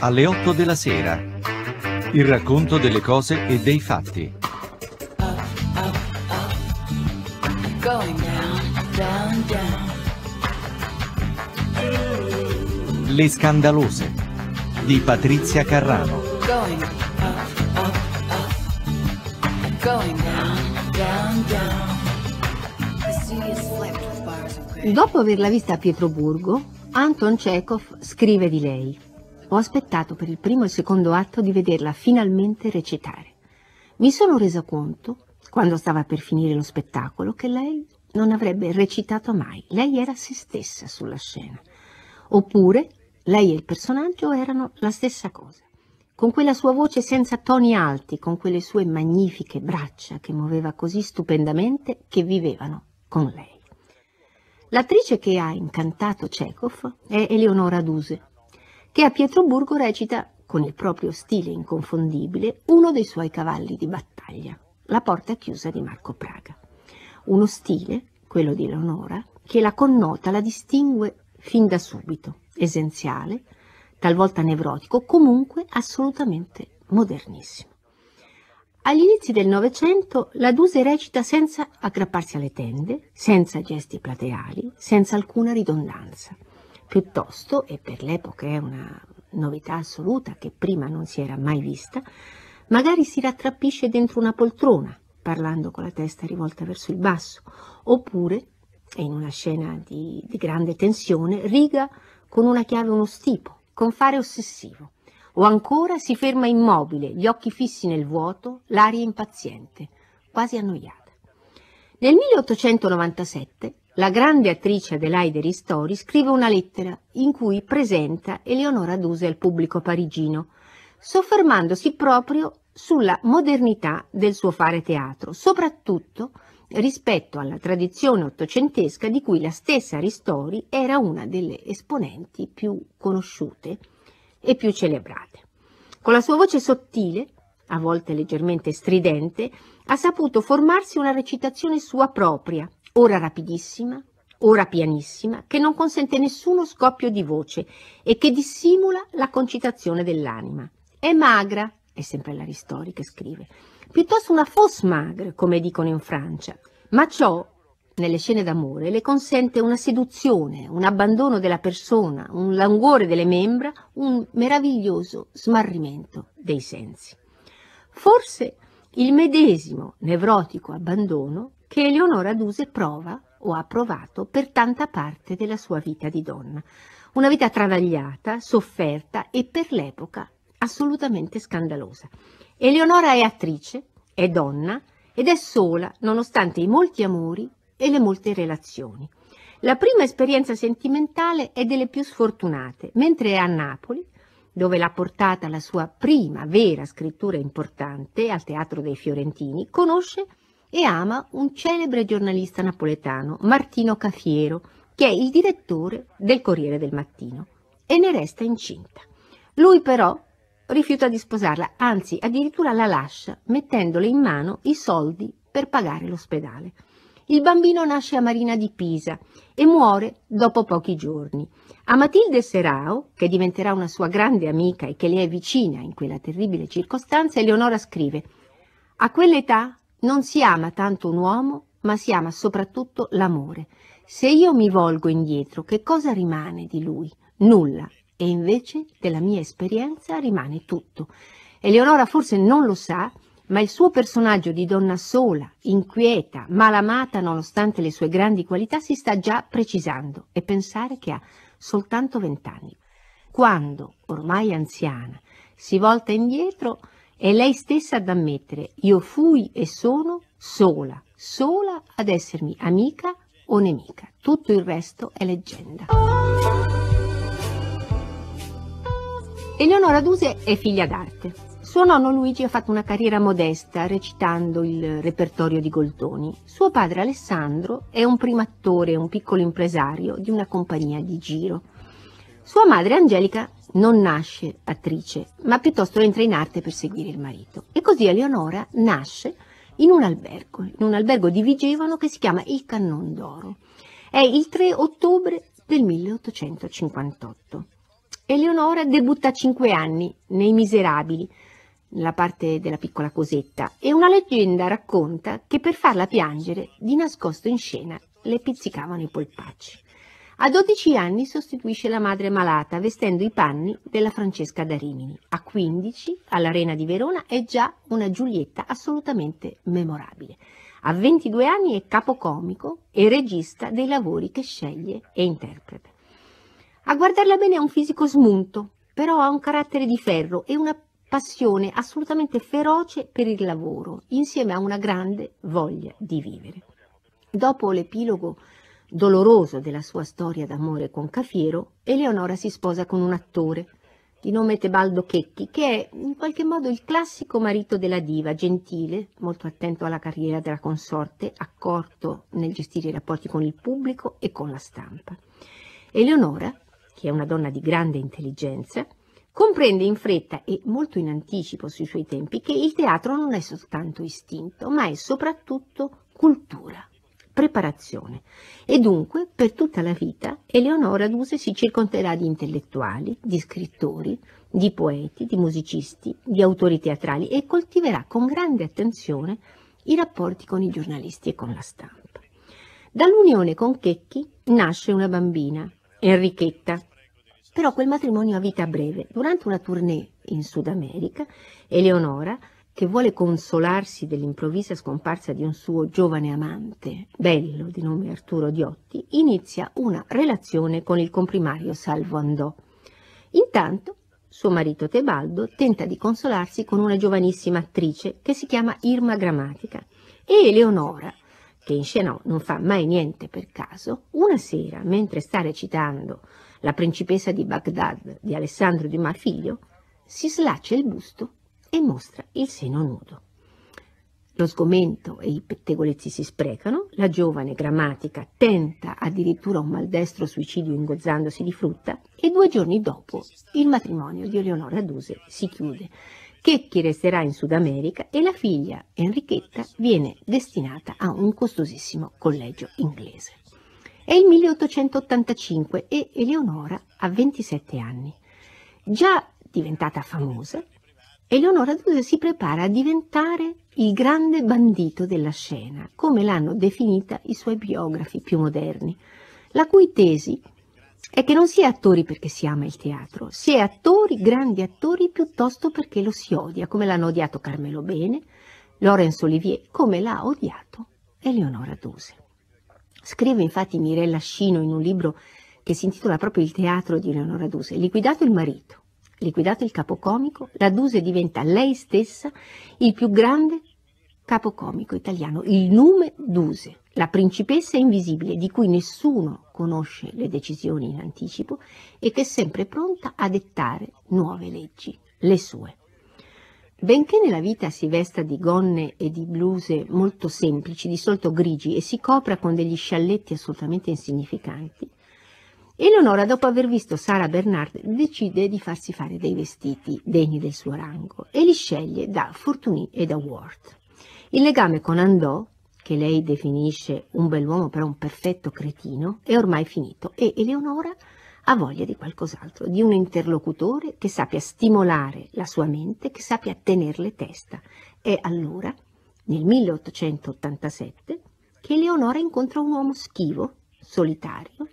Alle 8 della sera. Il racconto delle cose e dei fatti. Up, up, up. Le scandalose di Patrizia Carrano. Going down, down, down. Dopo averla vista a Pietroburgo, Anton Chekhov scrive di lei. Ho aspettato per il primo e il secondo atto di vederla finalmente recitare. Mi sono resa conto, quando stava per finire lo spettacolo, che lei non avrebbe recitato mai. Lei era se stessa sulla scena. Oppure lei e il personaggio erano la stessa cosa. Con quella sua voce senza toni alti, con quelle sue magnifiche braccia che muoveva così stupendamente che vivevano con lei. L'attrice che ha incantato Chekhov è Eleonora Duse, che a Pietroburgo recita, con il proprio stile inconfondibile, uno dei suoi cavalli di battaglia, La porta chiusa di Marco Praga. Uno stile, quello di Eleonora, che la connota, la distingue fin da subito, essenziale, talvolta nevrotico, comunque assolutamente modernissimo. Agli inizi del Novecento la Duse recita senza aggrapparsi alle tende, senza gesti plateali, senza alcuna ridondanza. Piuttosto, e per l'epoca è una novità assoluta che prima non si era mai vista, magari si rattrappisce dentro una poltrona, parlando con la testa rivolta verso il basso, oppure, in una scena di, di grande tensione, riga con una chiave uno stipo, con fare ossessivo. O ancora si ferma immobile, gli occhi fissi nel vuoto, l'aria impaziente, quasi annoiata. Nel 1897 la grande attrice Adelaide Ristori scrive una lettera in cui presenta Eleonora Duse al pubblico parigino, soffermandosi proprio sulla modernità del suo fare teatro, soprattutto rispetto alla tradizione ottocentesca di cui la stessa Ristori era una delle esponenti più conosciute e più celebrate. Con la sua voce sottile, a volte leggermente stridente, ha saputo formarsi una recitazione sua propria, ora rapidissima, ora pianissima, che non consente nessuno scoppio di voce e che dissimula la concitazione dell'anima. È magra, è sempre l'Aristori che scrive, piuttosto una fosse magre, come dicono in Francia, ma ciò nelle scene d'amore le consente una seduzione, un abbandono della persona, un languore delle membra, un meraviglioso smarrimento dei sensi. Forse il medesimo nevrotico abbandono che Eleonora Duse prova o ha provato per tanta parte della sua vita di donna. Una vita travagliata, sofferta e per l'epoca assolutamente scandalosa. Eleonora è attrice, è donna ed è sola nonostante i molti amori e le molte relazioni. La prima esperienza sentimentale è delle più sfortunate, mentre è a Napoli, dove l'ha portata la sua prima vera scrittura importante al Teatro dei Fiorentini, conosce e ama un celebre giornalista napoletano, Martino Cafiero, che è il direttore del Corriere del Mattino, e ne resta incinta. Lui però rifiuta di sposarla, anzi addirittura la lascia, mettendole in mano i soldi per pagare l'ospedale. Il bambino nasce a Marina di Pisa e muore dopo pochi giorni. A Matilde Serao, che diventerà una sua grande amica e che le è vicina in quella terribile circostanza, Eleonora scrive A quell'età non si ama tanto un uomo, ma si ama soprattutto l'amore. Se io mi volgo indietro, che cosa rimane di lui? Nulla. E invece della mia esperienza rimane tutto. Eleonora forse non lo sa, ma il suo personaggio di donna sola, inquieta, malamata nonostante le sue grandi qualità si sta già precisando e pensare che ha soltanto vent'anni. Quando, ormai anziana, si volta indietro, è lei stessa ad ammettere io fui e sono sola, sola ad essermi amica o nemica. Tutto il resto è leggenda. Eleonora Duse è figlia d'arte. Suo nonno Luigi ha fatto una carriera modesta recitando il repertorio di Goltoni. Suo padre Alessandro è un primo attore, un piccolo impresario di una compagnia di giro. Sua madre Angelica non nasce attrice, ma piuttosto entra in arte per seguire il marito. E così Eleonora nasce in un albergo, in un albergo di Vigevano che si chiama Il Cannon d'Oro. È il 3 ottobre del 1858. Eleonora debutta a cinque anni nei Miserabili, nella parte della piccola cosetta, e una leggenda racconta che per farla piangere, di nascosto in scena, le pizzicavano i polpacci. A 12 anni sostituisce la madre malata vestendo i panni della Francesca da Rimini. A 15, all'Arena di Verona, è già una Giulietta assolutamente memorabile. A 22 anni è capocomico e regista dei lavori che sceglie e interpreta. A guardarla bene ha un fisico smunto, però ha un carattere di ferro e una passione assolutamente feroce per il lavoro, insieme a una grande voglia di vivere. Dopo l'epilogo doloroso della sua storia d'amore con Cafiero, Eleonora si sposa con un attore di nome Tebaldo Checchi, che è in qualche modo il classico marito della diva, gentile, molto attento alla carriera della consorte, accorto nel gestire i rapporti con il pubblico e con la stampa. Eleonora, che è una donna di grande intelligenza, Comprende in fretta e molto in anticipo sui suoi tempi che il teatro non è soltanto istinto, ma è soprattutto cultura, preparazione. E dunque, per tutta la vita, Eleonora Duse si circonderà di intellettuali, di scrittori, di poeti, di musicisti, di autori teatrali e coltiverà con grande attenzione i rapporti con i giornalisti e con la stampa. Dall'unione con Checchi nasce una bambina, Enrichetta, però quel matrimonio ha vita breve. Durante una tournée in Sud America, Eleonora, che vuole consolarsi dell'improvvisa scomparsa di un suo giovane amante, bello di nome Arturo Diotti, inizia una relazione con il comprimario Salvo Andò. Intanto suo marito Tebaldo tenta di consolarsi con una giovanissima attrice che si chiama Irma Grammatica e Eleonora, che in scena non fa mai niente per caso, una sera, mentre sta recitando la principessa di Baghdad di Alessandro di Marfiglio, si slaccia il busto e mostra il seno nudo. Lo sgomento e i pettegolezzi si sprecano, la giovane grammatica tenta addirittura un maldestro suicidio ingozzandosi di frutta e due giorni dopo il matrimonio di Eleonora Duse si chiude. Checchi resterà in Sud America e la figlia Enrichetta viene destinata a un costosissimo collegio inglese. È il 1885 e Eleonora ha 27 anni. Già diventata famosa, Eleonora Duse si prepara a diventare il grande bandito della scena, come l'hanno definita i suoi biografi più moderni, la cui tesi è che non si è attori perché si ama il teatro, si è attori, grandi attori, piuttosto perché lo si odia, come l'hanno odiato Carmelo Bene, Laurence Olivier, come l'ha odiato Eleonora Duse. Scrive infatti Mirella Scino in un libro che si intitola proprio Il teatro di Leonora Duse, liquidato il marito, liquidato il capocomico, la Duse diventa lei stessa il più grande capocomico italiano, il nume Duse, la principessa invisibile di cui nessuno conosce le decisioni in anticipo e che è sempre pronta a dettare nuove leggi, le sue. Benché nella vita si vesta di gonne e di bluse molto semplici, di solito grigi, e si copra con degli scialletti assolutamente insignificanti, Eleonora, dopo aver visto Sara Bernard, decide di farsi fare dei vestiti degni del suo rango e li sceglie da Fortuny e da Ward. Il legame con Andò, che lei definisce un bell'uomo però un perfetto cretino, è ormai finito e Eleonora ha voglia di qualcos'altro, di un interlocutore che sappia stimolare la sua mente, che sappia tenerle testa. È allora, nel 1887, che Leonora incontra un uomo schivo, solitario,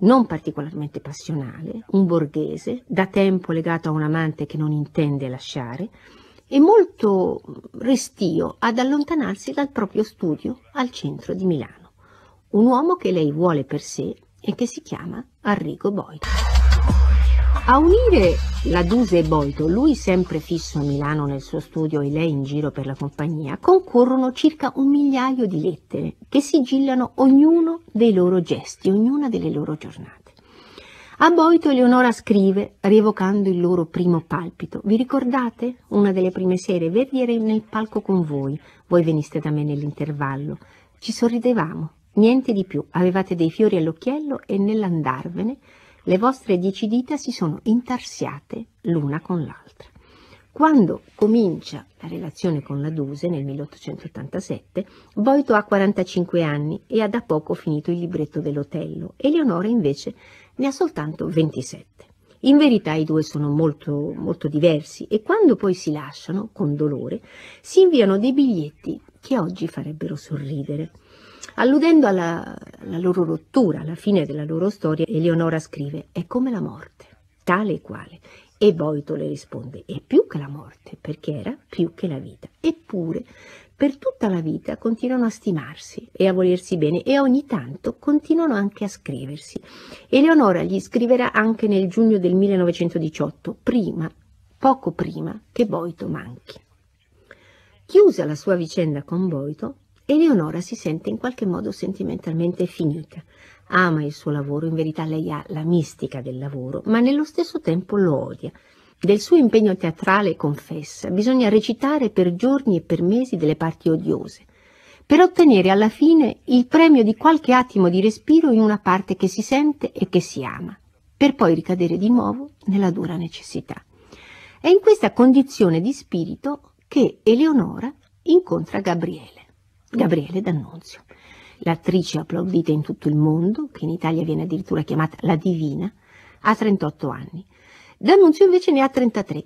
non particolarmente passionale, un borghese, da tempo legato a un amante che non intende lasciare, e molto restio ad allontanarsi dal proprio studio al centro di Milano. Un uomo che lei vuole per sé e che si chiama Arrigo Boito. A unire la Duse e Boito, lui sempre fisso a Milano nel suo studio e lei in giro per la compagnia, concorrono circa un migliaio di lettere che sigillano ognuno dei loro gesti, ognuna delle loro giornate. A Boito Eleonora scrive, rievocando il loro primo palpito. Vi ricordate? Una delle prime sere, Verdi era nel palco con voi, voi veniste da me nell'intervallo. Ci sorridevamo, Niente di più, avevate dei fiori all'occhiello e nell'andarvene le vostre dieci dita si sono intarsiate l'una con l'altra. Quando comincia la relazione con la Duse nel 1887, Boito ha 45 anni e ha da poco finito il libretto dell'Otello, Eleonora invece ne ha soltanto 27. In verità i due sono molto, molto diversi e quando poi si lasciano, con dolore, si inviano dei biglietti che oggi farebbero sorridere. Alludendo alla, alla loro rottura, alla fine della loro storia, Eleonora scrive «È come la morte, tale e quale». E Boito le risponde «È più che la morte, perché era più che la vita». Eppure, per tutta la vita continuano a stimarsi e a volersi bene e ogni tanto continuano anche a scriversi. Eleonora gli scriverà anche nel giugno del 1918, prima, poco prima che Boito manchi. Chiusa la sua vicenda con Boito, Eleonora si sente in qualche modo sentimentalmente finita. Ama il suo lavoro, in verità lei ha la mistica del lavoro, ma nello stesso tempo lo odia. Del suo impegno teatrale confessa, bisogna recitare per giorni e per mesi delle parti odiose, per ottenere alla fine il premio di qualche attimo di respiro in una parte che si sente e che si ama, per poi ricadere di nuovo nella dura necessità. È in questa condizione di spirito che Eleonora incontra Gabriele. Gabriele D'Annunzio, l'attrice applaudita in tutto il mondo, che in Italia viene addirittura chiamata la divina, ha 38 anni. D'Annunzio invece ne ha 33.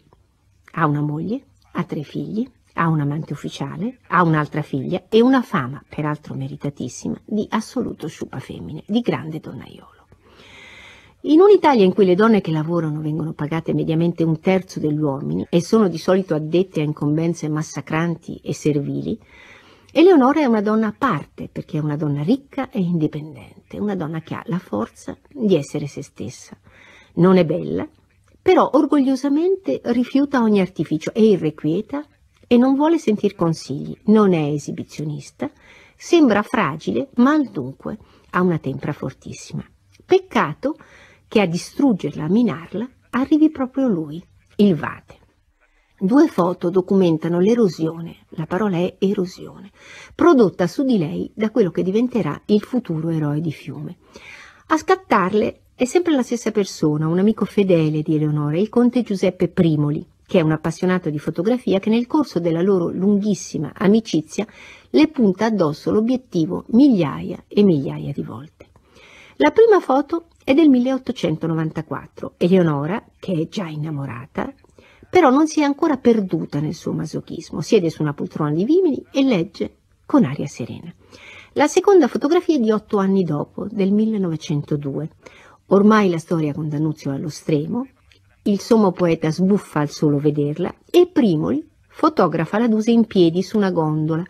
Ha una moglie, ha tre figli, ha un amante ufficiale, ha un'altra figlia e una fama, peraltro meritatissima, di assoluto sciupa femmine, di grande donnaiolo. In un'Italia in cui le donne che lavorano vengono pagate mediamente un terzo degli uomini e sono di solito addette a incombenze massacranti e servili, Eleonora è una donna a parte, perché è una donna ricca e indipendente, una donna che ha la forza di essere se stessa. Non è bella, però orgogliosamente rifiuta ogni artificio, è irrequieta e non vuole sentir consigli, non è esibizionista, sembra fragile, ma dunque ha una tempra fortissima. Peccato che a distruggerla, a minarla, arrivi proprio lui, il Vate. Due foto documentano l'erosione, la parola è erosione, prodotta su di lei da quello che diventerà il futuro eroe di fiume. A scattarle è sempre la stessa persona, un amico fedele di Eleonora, il conte Giuseppe Primoli, che è un appassionato di fotografia che nel corso della loro lunghissima amicizia le punta addosso l'obiettivo migliaia e migliaia di volte. La prima foto è del 1894. Eleonora, che è già innamorata, però non si è ancora perduta nel suo masochismo, siede su una poltrona di vimini e legge con aria serena. La seconda fotografia è di otto anni dopo, del 1902. Ormai la storia con D'Annunzio è allo stremo, il sommo poeta sbuffa al solo vederla e Primoli fotografa la Duse in piedi su una gondola,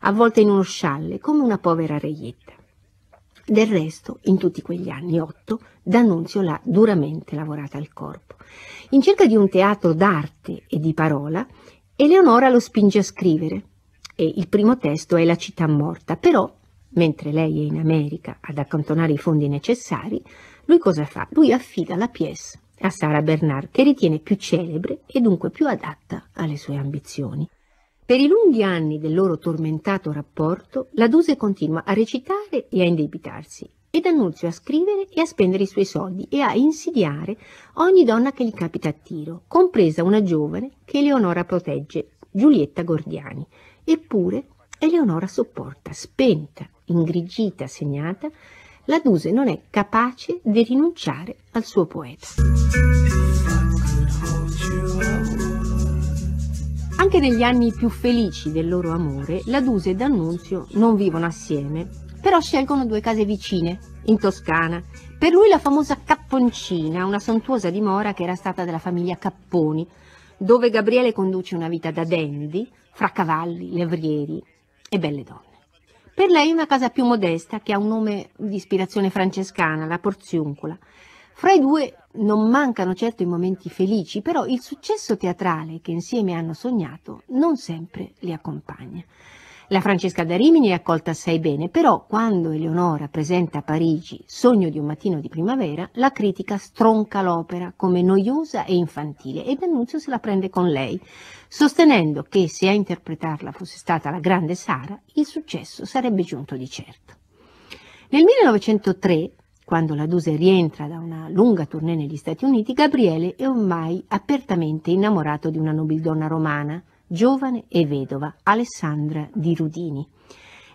avvolta in uno scialle, come una povera reietta. Del resto, in tutti quegli anni, otto, D'Annunzio l'ha duramente lavorata al corpo. In cerca di un teatro d'arte e di parola, Eleonora lo spinge a scrivere e il primo testo è La città morta, però mentre lei è in America ad accantonare i fondi necessari, lui cosa fa? Lui affida la pièce a Sara Bernard, che ritiene più celebre e dunque più adatta alle sue ambizioni. Per i lunghi anni del loro tormentato rapporto, la Duse continua a recitare e a indebitarsi ed Annunzio a scrivere e a spendere i suoi soldi e a insidiare ogni donna che gli capita a tiro, compresa una giovane che Eleonora protegge, Giulietta Gordiani. Eppure Eleonora sopporta, spenta, ingrigita, segnata, la Duse non è capace di rinunciare al suo poeta. Anche negli anni più felici del loro amore, la Duse e D'Annunzio non vivono assieme, però scelgono due case vicine, in Toscana. Per lui la famosa Capponcina, una sontuosa dimora che era stata della famiglia Capponi, dove Gabriele conduce una vita da dandy, fra cavalli, levrieri e belle donne. Per lei una casa più modesta, che ha un nome di ispirazione francescana, la Porziuncola. Fra i due non mancano certo i momenti felici, però il successo teatrale che insieme hanno sognato non sempre li accompagna. La Francesca da Rimini è accolta assai bene, però quando Eleonora presenta a Parigi Sogno di un mattino di primavera, la critica stronca l'opera come noiosa e infantile e D'Annunzio se la prende con lei, sostenendo che se a interpretarla fosse stata la grande Sara, il successo sarebbe giunto di certo. Nel 1903, quando la Duse rientra da una lunga tournée negli Stati Uniti, Gabriele è ormai apertamente innamorato di una nobildonna romana, giovane e vedova Alessandra di Rudini.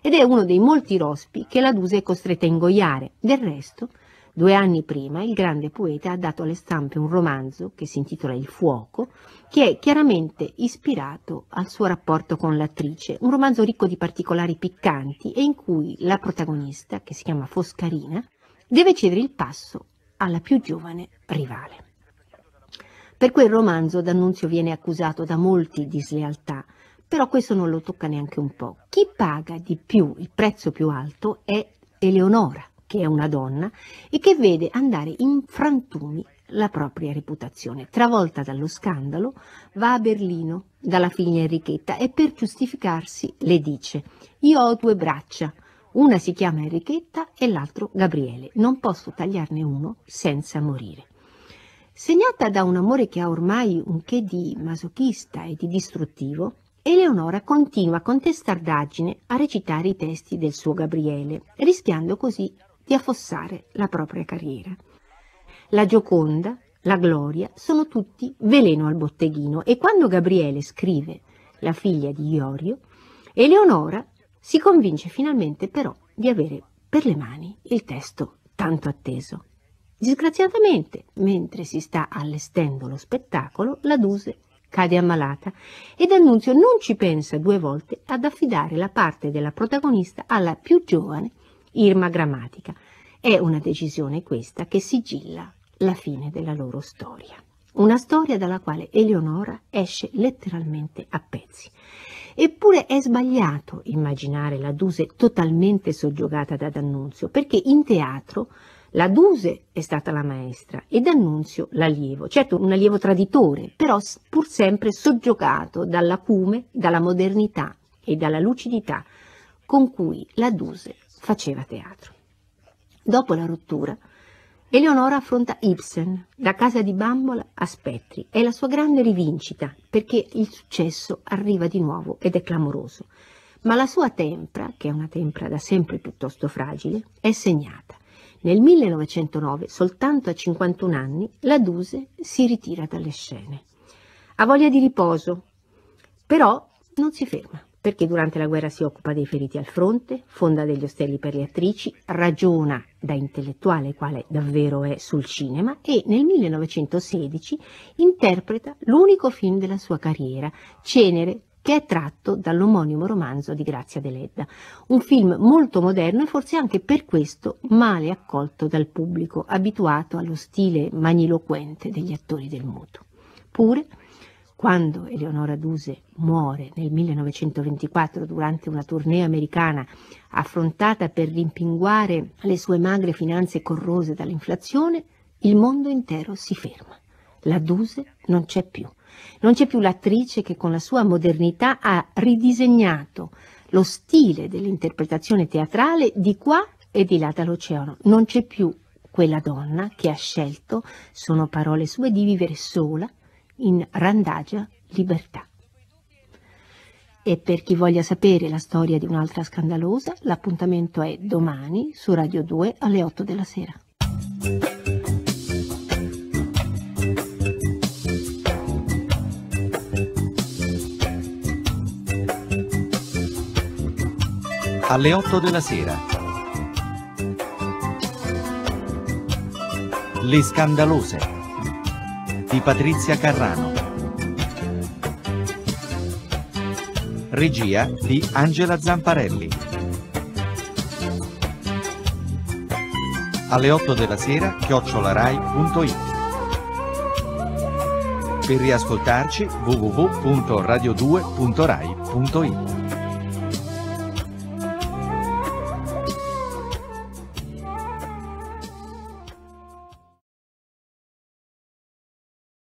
Ed è uno dei molti rospi che la Duse è costretta a ingoiare. Del resto, due anni prima, il grande poeta ha dato alle stampe un romanzo che si intitola Il fuoco, che è chiaramente ispirato al suo rapporto con l'attrice, un romanzo ricco di particolari piccanti e in cui la protagonista, che si chiama Foscarina, deve cedere il passo alla più giovane rivale. Per quel romanzo D'Annunzio viene accusato da molti di slealtà, però questo non lo tocca neanche un po'. Chi paga di più, il prezzo più alto, è Eleonora, che è una donna e che vede andare in frantumi la propria reputazione. Travolta dallo scandalo, va a Berlino dalla figlia Enrichetta e per giustificarsi le dice «Io ho due braccia, una si chiama Enrichetta e l'altro Gabriele, non posso tagliarne uno senza morire». Segnata da un amore che ha ormai un che di masochista e di distruttivo, Eleonora continua con testardaggine a recitare i testi del suo Gabriele, rischiando così di affossare la propria carriera. La Gioconda, la Gloria sono tutti veleno al botteghino e quando Gabriele scrive La figlia di Iorio, Eleonora si convince finalmente però di avere per le mani il testo tanto atteso. Disgraziatamente, mentre si sta allestendo lo spettacolo, la Duse cade ammalata e D'Annunzio non ci pensa due volte ad affidare la parte della protagonista alla più giovane Irma Grammatica. È una decisione questa che sigilla la fine della loro storia. Una storia dalla quale Eleonora esce letteralmente a pezzi. Eppure è sbagliato immaginare la Duse totalmente soggiogata da D'Annunzio, perché in teatro la Duse è stata la maestra e D'Annunzio l'allievo, certo un allievo traditore, però pur sempre soggiogato dall'acume, dalla modernità e dalla lucidità con cui la Duse faceva teatro. Dopo la rottura, Eleonora affronta Ibsen, da casa di bambola a Spettri. È la sua grande rivincita, perché il successo arriva di nuovo ed è clamoroso. Ma la sua tempra, che è una tempra da sempre piuttosto fragile, è segnata. Nel 1909, soltanto a 51 anni, la Duse si ritira dalle scene. Ha voglia di riposo, però non si ferma, perché durante la guerra si occupa dei feriti al fronte, fonda degli ostelli per le attrici, ragiona da intellettuale quale davvero è sul cinema e nel 1916 interpreta l'unico film della sua carriera, Cenere che è tratto dall'omonimo romanzo di Grazia Deledda. Un film molto moderno e forse anche per questo male accolto dal pubblico, abituato allo stile magniloquente degli attori del muto. Pure, quando Eleonora Duse muore nel 1924 durante una tournée americana affrontata per rimpinguare le sue magre finanze corrose dall'inflazione, il mondo intero si ferma. La Duse non c'è più. Non c'è più l'attrice che con la sua modernità ha ridisegnato lo stile dell'interpretazione teatrale di qua e di là dall'oceano. Non c'è più quella donna che ha scelto, sono parole sue, di vivere sola in randagia libertà. E per chi voglia sapere la storia di un'altra scandalosa, l'appuntamento è domani su Radio 2 alle 8 della sera. alle 8 della sera. Le scandalose di Patrizia Carrano. Regia di Angela Zamparelli. Alle 8 della sera chiocciolarai.it per riascoltarci www.radio2.rai.it